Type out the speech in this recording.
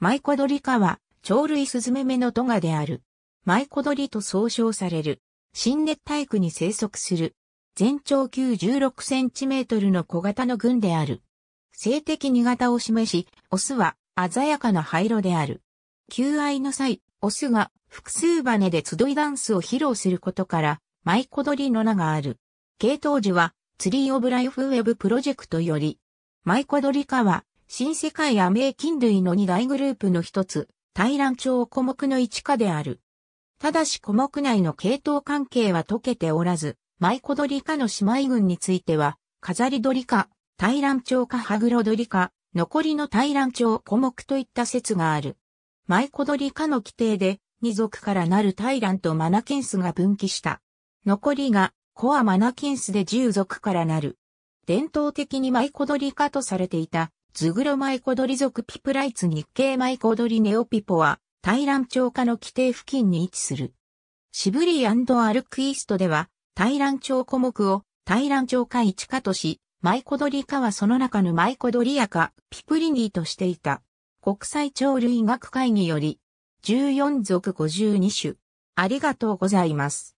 マイコドリ科は、鳥類スズメメのトガである。マイコドリと総称される。新熱帯区に生息する。全長96センチメートルの小型の群である。性的二型を示し、オスは鮮やかな灰色である。求愛の際、オスが複数羽で集いダンスを披露することから、マイコドリの名がある。系統樹は、ツリーオブライフウェブプロジェクトより、マイコドリ科は、新世界アメーキン類の二大グループの一つ、大卵鳥古目の一科である。ただし古目内の系統関係は解けておらず、マイコドリカの姉妹群については、飾り鳥科、大卵鳥かハグロドリカ、残りの大卵鳥古目といった説がある。マイコドリカの規定で、二族からなる大ンとマナキンスが分岐した。残りが、コアマナキンスで十族からなる。伝統的にマイコドリカとされていたズグロマイコドリ族ピプライツ日系マイコドリネオピポは、台蘭町下の規定付近に位置する。シブリーアルクイストでは、台蘭町古目を、台蘭町下一下とし、マイコドリ科はその中のマイコドリア科、ピプリニーとしていた。国際鳥類学会により、14属52種。ありがとうございます。